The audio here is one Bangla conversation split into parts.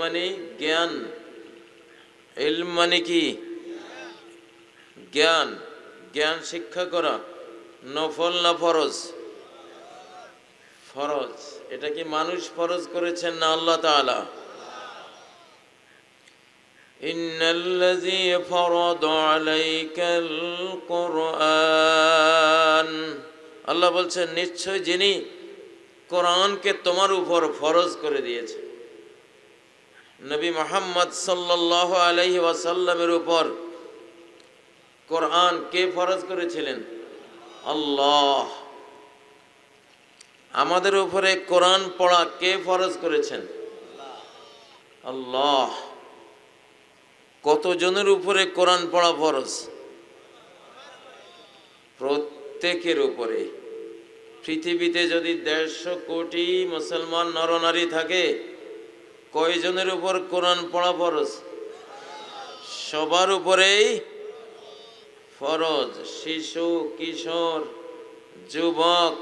মানে জ্ঞান এলম মানে কি জ্ঞান জ্ঞান শিক্ষা করা নফল না ফরজ ফরজ এটা কি মানুষ ফরজ করেছেন না আল্লাহ তালা إن الذي فرض عليك القرآن আল্লাহ বলছেন নিশ্চয় যিনি কোরআনকে তোমার উপর ফরজ করে দিয়েছে নবী মোহাম্মদ সাল্লাহ আলহি ওয়াসাল্লামের উপর কোরআন কে ফরজ করেছিলেন আল্লাহ আমাদের উপরে কোরআন পড়া কে ফরজ করেছেন আল্লাহ কতজনের উপরে কোরআন পড়া ফরজ প্রত্যেকের উপরে পৃথিবীতে যদি দেড়শো কোটি মুসলমান নরনারী থাকে কয়জনের উপর কোরআন পড়া ফরজ সবার উপরেই ফরজ শিশু কিশোর যুবক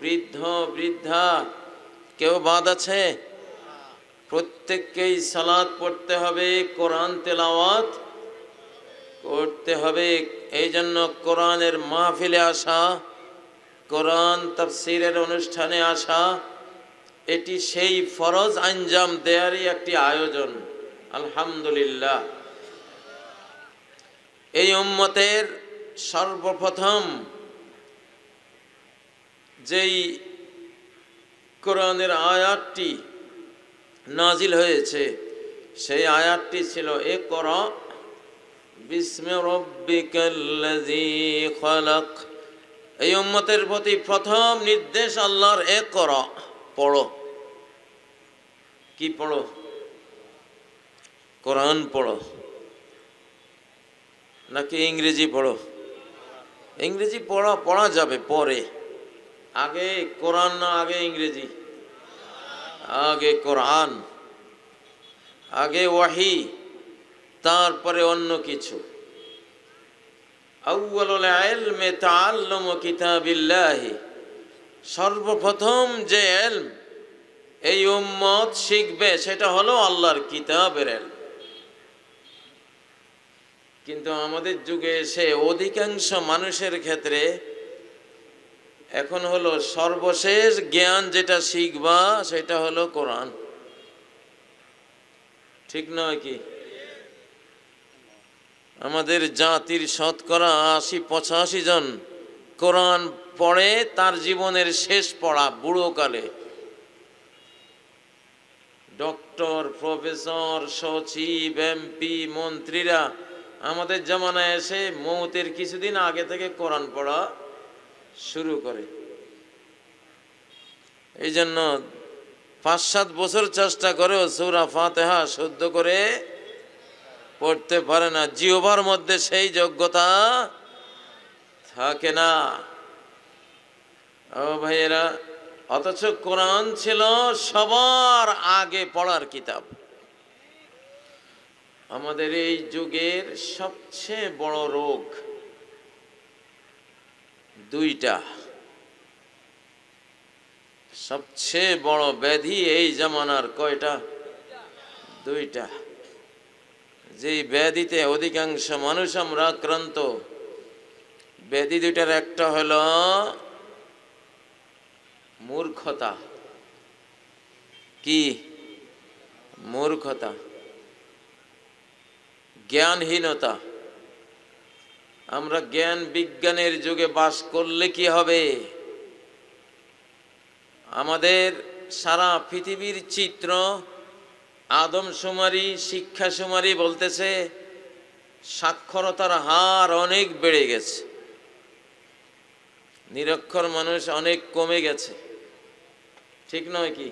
বৃদ্ধ বৃদ্ধা কেউ বাদ আছে প্রত্যেককেই সালাদ পড়তে হবে কোরআন তেলাওয়াত করতে হবে এই জন্য কোরআনের মাহফিলে আসা কোরআন তাফসিরের অনুষ্ঠানে আসা এটি সেই ফরজ আঞ্জাম দেয়ারই একটি আয়োজন আলহামদুলিল্লাহ এই উম্মতের সর্বপ্রথম যেই কোরআনের আয়াতটি নাজিল হয়েছে সেই আয়াতটি ছিল এ কর এই উম্মতের প্রতি প্রথম নির্দেশ আল্লাহর এ করা পড়ো কি পড়ো কোরআন পড়ো নাকি ইংরেজি পড়ো ইংরেজি পড়া পড়া যাবে পরে আগে কোরআন না আগে ইংরেজি আগে কোরআন আগে ওয়াহি তারপরে অন্য কিছু আউ্বাল আলমে তাল্লম কিতাবিল্লাহি সর্বপ্রথম যে এলম এই উম্মত শিখবে সেটা হলো আল্লাহর কিতাবের এল কিন্তু আমাদের যুগে এসে অধিকাংশ মানুষের ক্ষেত্রে এখন হলো সর্বশেষ জ্ঞান যেটা শিখবা সেটা হলো কোরআন ঠিক নয় কি আমাদের জাতির শতকরা আশি পঁচাশি জন কোরআন পড়ে তার জীবনের শেষ পড়া বুড়োকালে ডক্টর প্রফেসর সচিব এমপি মন্ত্রীরা আমাদের জমানায় এসে মৌতের কিছুদিন আগে থেকে কোরআন পড়া শুরু করে এই জন্য পাঁচ সাত বছর চেষ্টা করে সৌরা ফাতেহা শুদ্ধ করে পড়তে পারে না জিওবার মধ্যে সেই যোগ্যতা থাকে না ভাইয়েরা অথচ কোরআন ছিল সবার আগে পড়ার কিতাব আমাদের এই যুগের সবচেয়ে বড় রোগ দুইটা সবচেয়ে বড় ব্যাধি এই জামানার কয়টা দুইটা যেই ব্যাধিতে অধিকাংশ মানুষ আমরা আক্রান্ত ব্যাধি দুইটার একটা হলো মূর্খতা কি মূর্খতা জ্ঞানহীনতা আমরা জ্ঞান বিজ্ঞানের যুগে বাস করলে কি হবে আমাদের সারা পৃথিবীর চিত্র আদমশুমারি সুমারি বলতেছে সাক্ষরতার হার অনেক বেড়ে গেছে নিরক্ষর মানুষ অনেক কমে গেছে ঠিক নয় কি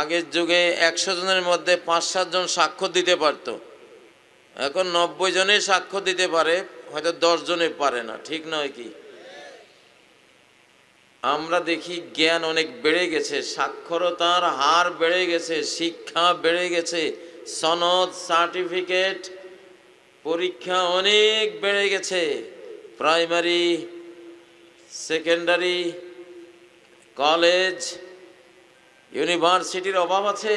আগের যুগে একশো জনের মধ্যে পাঁচ সাতজন সাক্ষ্য দিতে পারত এখন নব্বই জনে সাক্ষ্য দিতে পারে হয়তো দশ জনে পারে না ঠিক নয় কি আমরা দেখি জ্ঞান অনেক বেড়ে গেছে সাক্ষরতার হার বেড়ে গেছে শিক্ষা বেড়ে গেছে সনদ সার্টিফিকেট পরীক্ষা অনেক বেড়ে গেছে প্রাইমারি সেকেন্ডারি কলেজ ইউনিভার্সিটির অভাব আছে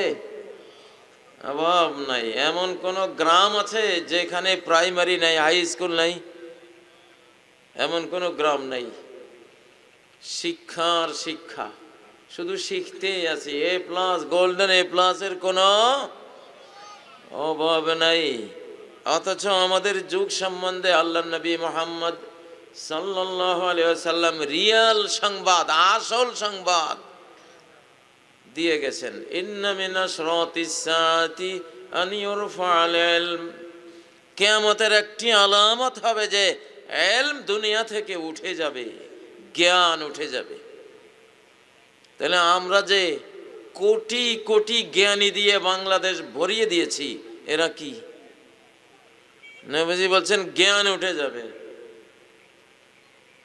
অভাব নাই এমন কোন গ্রাম আছে যেখানে প্রাইমারি নাই হাই স্কুল নাই এমন কোনো গ্রাম নাই শিক্ষার শিক্ষা শুধু শিখতেই আছে এ প্লাস গোল্ডেন এ প্লাসের কোনো অভাব নাই অথচ আমাদের যুগ সম্বন্ধে আল্লাহ নবী মোহাম্মদ সাল্লাম রিয়াল সংবাদ আসল সংবাদ দিয়ে গেছেন কেয়ামতের একটি আলামত হবে যে এলম দুনিয়া থেকে উঠে যাবে জ্ঞান উঠে যাবে তাহলে আমরা যে কোটি কোটি জ্ঞানী দিয়ে বাংলাদেশ ভরিয়ে দিয়েছি এরা কি বলছেন জ্ঞান উঠে যাবে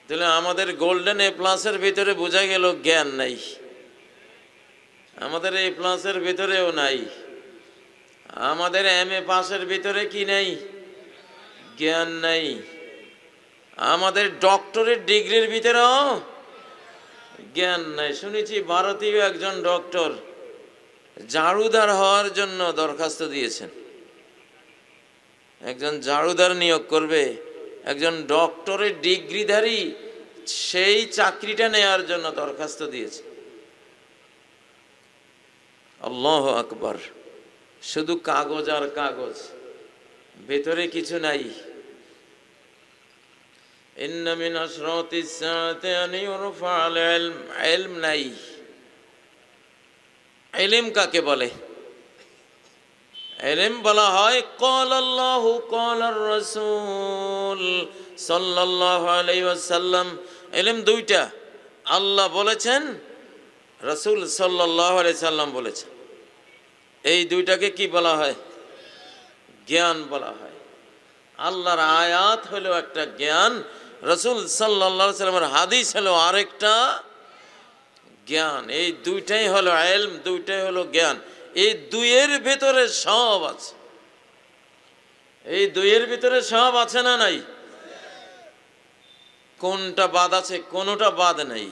তাহলে আমাদের গোল্ডেন এ প্লাসের ভিতরে বোঝা গেল জ্ঞান নাই আমাদের এ প্লাসের ভিতরেও নাই আমাদের এম এ পাসের ভিতরে কি নেই জ্ঞান নাই আমাদের ডক্টরের ডিগ্রির ভিতরেও জ্ঞান নাই শুনেছি ভারতীয় একজন ডক্টর ঝাড়ুদার হওয়ার জন্য দরখাস্ত দিয়েছেন একজন ঝাড়ুদার নিয়োগ করবে একজন ডক্টরের ডিগ্রিধারী সেই চাকরিটা নেওয়ার জন্য দরখাস্ত দিয়েছে আল্লাহ আকবর শুধু কাগজ আর কাগজ ভেতরে কিছু নাই নাই এলিম কাকে বলে এলেম বলা হয় কল আল্লাহ কল রসুল সাল্লাহ আলাইসাল্লাম এলেম দুইটা আল্লাহ বলেছেন রসুল সাল্লাহ সাল্লাম বলেছেন এই দুইটাকে কি বলা হয় জ্ঞান বলা হয় আল্লাহর আয়াত হলো একটা জ্ঞান রসুল সাল্লাহ সাল্লামের হাদিস হলো আরেকটা জ্ঞান এই দুইটাই হলো এলম দুইটাই হলো জ্ঞান এই দুইয়ের ভেতরে সব আছে এই দুইয়ের ভিতরে সব আছে না নাই কোনটা বাদ আছে কোনোটা বাদ নাই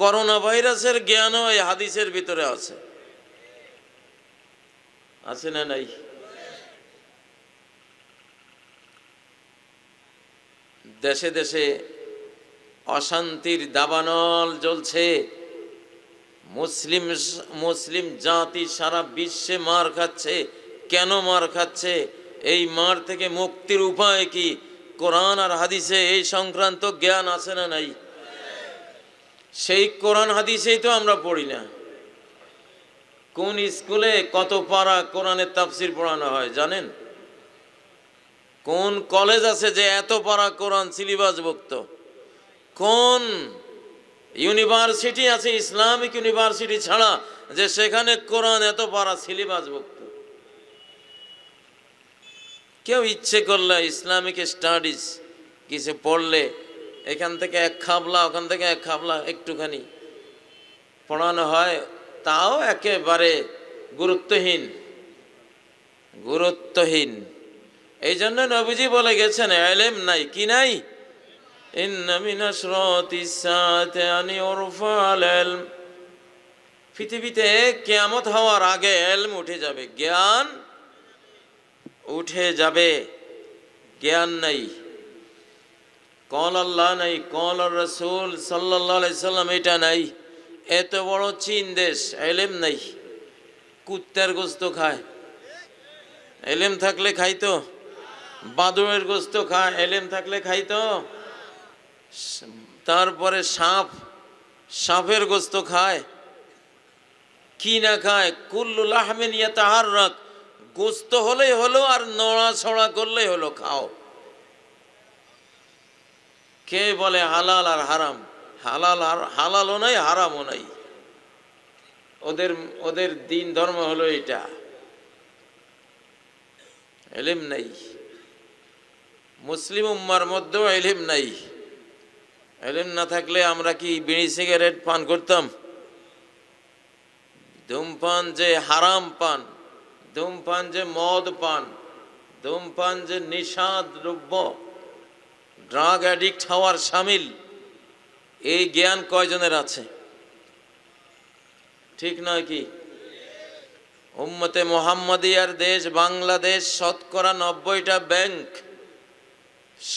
করোনা ভাইরাসের জ্ঞানও এই হাদিসের ভিতরে আছে আছে না নাই দেশে দেশে অশান্তির দাবানল জ্বলছে মুসলিম মুসলিম জাতি সারা বিশ্বে মার খাচ্ছে কেন মার খাচ্ছে এই মার থেকে মুক্তির উপায় কি কোরআন আর হাদিসে এই সংক্রান্ত জ্ঞান আছে না নাই সেই কোরআন হাদিসেই তো আমরা পড়ি না কোন স্কুলে কত পারা কোরআনের তাফসির পড়ানো হয় জানেন কোন কলেজ আছে যে এত পারা কোরআন ভক্ত কোন ইউনিভার্সিটি আছে ইসলামিক ইউনিভার্সিটি ছাড়া যে সেখানে কোরআন এত পারা ভক্ত কেউ ইচ্ছে করলে ইসলামিক স্টাডিজ কিছু পড়লে এখান থেকে এক খাবলা ওখান থেকে এক খাবলা একটুখানি পড়ানো হয় তাও একেবারে গুরুত্বহীন গুরুত্বহীন এই জন্য নবীজি বলে গেছেন এলেম নাই কি নাই إن من أشراط الساعة أن يرفع العلم পৃথিবীতে কেয়ামত হওয়ার আগে এলম উঠে যাবে জ্ঞান উঠে যাবে জ্ঞান নাই কল আল্লাহ নাই কল রসুল সাল্লাহ সাল্লাম এটা নাই এত বড় চীন দেশ এলেম নাই কুত্তার গোস্ত খায় এলেম থাকলে খাইতো বাদুরের গোস্ত খায় এলেম থাকলে খাইতো তারপরে সাপ সাপের গোস্ত খায় কি না খায় কুল্লু লাহমে নিয়ে তাহার রাখ গোস্ত হলেই হলো আর নড়া ছড়া করলেই হলো খাও কে বলে হালাল আর হারাম হালাল আর হালালও নাই হারামও নাই ওদের ওদের দিন ধর্ম হলো এটা এলিম নাই মুসলিম উম্মার মধ্যেও এলিম নাই এলেন না থাকলে আমরা কি বিড়ি সিগারেট পান করতাম ধূমপান যে হারাম পান ধূমপান যে মদ পান ধূমপান যে নিষাদ দ্রব্য ড্রাগ অ্যাডিক্ট হওয়ার সামিল এই জ্ঞান কয়জনের আছে ঠিক নয় কি উম্মতে মোহাম্মদিয়ার দেশ বাংলাদেশ শতকরা নব্বইটা ব্যাংক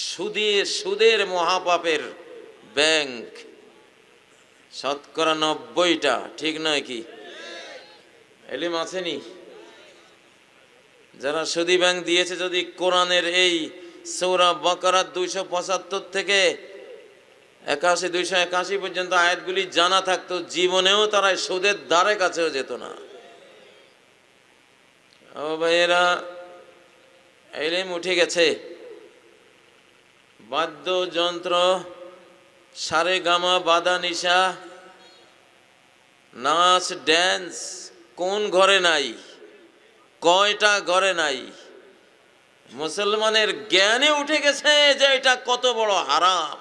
সুদে সুদের মহাপাপের ব্যাংক শতকরা নব্বইটা ঠিক নয় কি এলিম আসেনি যারা সুদী ব্যাংক দিয়েছে যদি কোরআনের এই সৌরা বকরার দুইশো পঁচাত্তর থেকে একাশি দুইশো একাশি পর্যন্ত আয়াতগুলি জানা থাকতো জীবনেও তারা সুদের দ্বারে কাছেও যেত না ও ভাইয়েরা এলিম উঠে গেছে বাদ্যযন্ত্র সারে গামা বাদা নিশা নাচ ড্যান্স কোন ঘরে নাই কয়টা ঘরে নাই মুসলমানের জ্ঞানে উঠে গেছে যে এটা কত বড় হারাম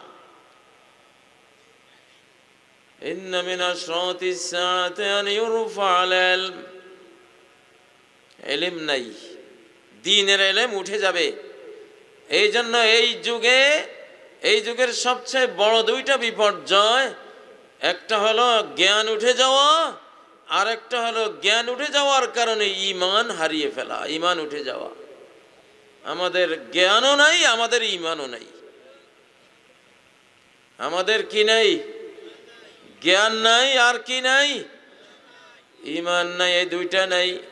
এলিম নাই দিনের এলেম উঠে যাবে এই জন্য এই যুগে এই যুগের সবচেয়ে বড় দুইটা বিপর্যয় একটা হলো জ্ঞান উঠে যাওয়া আর একটা হলো জ্ঞান উঠে যাওয়ার কারণে ইমান হারিয়ে ফেলা ইমান উঠে যাওয়া আমাদের জ্ঞানও নাই আমাদের ইমানও নাই আমাদের কি নাই জ্ঞান নাই আর কি নাই ইমান নাই এই দুইটা নাই